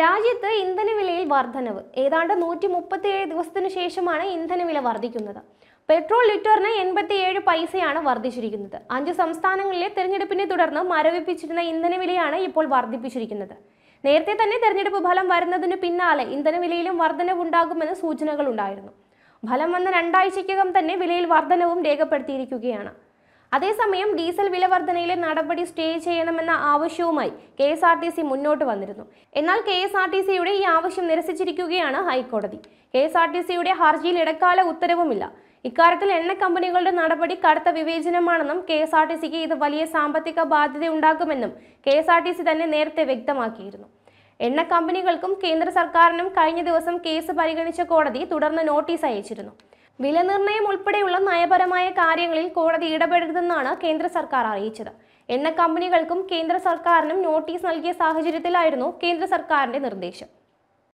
രാജ്യത്ത് ഇന്ധനവിലയിൽ വർധനവ് ഏതാണ്ട് നൂറ്റി മുപ്പത്തിയേഴ് ദിവസത്തിനു ശേഷമാണ് ഇന്ധനവില വർദ്ധിക്കുന്നത് പെട്രോൾ ലിറ്ററിന് എൺപത്തിയേഴ് പൈസയാണ് വർദ്ധിച്ചിരിക്കുന്നത് അഞ്ച് സംസ്ഥാനങ്ങളിലെ തെരഞ്ഞെടുപ്പിനെ തുടർന്ന് മരവിപ്പിച്ചിരുന്ന ഇന്ധനവിലയാണ് ഇപ്പോൾ വർദ്ധിപ്പിച്ചിരിക്കുന്നത് നേരത്തെ തന്നെ തെരഞ്ഞെടുപ്പ് ഫലം വരുന്നതിന് പിന്നാലെ ഇന്ധനവിലയിലും സൂചനകൾ സൂചനകളുണ്ടായിരുന്നു ഫലം വന്ന രണ്ടാഴ്ചയ്ക്കകം തന്നെ വിലയിൽ വർധനവും രേഖപ്പെടുത്തിയിരിക്കുകയാണ് അതേസമയം ഡീസൽ വില വർധനയിലെ നടപടി സ്റ്റേ ചെയ്യണമെന്ന ആവശ്യവുമായി K S R T C മുന്നോട്ട് വന്നിരുന്നു എന്നാൽ കെ എസ് ആർ ടി സിയുടെ ഈ ആവശ്യം നിരസിച്ചിരിക്കുകയാണ് ഹൈക്കോടതി കെ എസ് ആർ ടി സിയുടെ ഹർജിയിൽ ഇടക്കാല ഉത്തരവുമില്ല ഇക്കാര്യത്തിൽ എണ്ണ കമ്പനികളുടെ നടപടി കടുത്ത വിവേചനമാണെന്നും കെ എസ് ആർ ടി സിക്ക് ഇത് വലിയ സാമ്പത്തിക ബാധ്യത ഉണ്ടാക്കുമെന്നും K S R T C തന്നെ നേരത്തെ വ്യക്തമാക്കിയിരുന്നു എണ്ണ കമ്പനികൾക്കും കേന്ദ്ര സർക്കാരിനും കഴിഞ്ഞ ദിവസം കേസ് പരിഗണിച്ച കോടതി തുടർന്ന് നോട്ടീസ് അയച്ചിരുന്നു വിലനിർണ്ണയം ഉൾപ്പെടെയുള്ള നയപരമായ കാര്യങ്ങളിൽ കോടതി ഇടപെടരുതെന്നാണ് കേന്ദ്ര സർക്കാർ അറിയിച്ചത് എണ്ണ കമ്പനികൾക്കും കേന്ദ്ര സർക്കാരിനും നോട്ടീസ് നൽകിയ സാഹചര്യത്തിലായിരുന്നു കേന്ദ്ര സർക്കാരിന്റെ നിർദ്ദേശം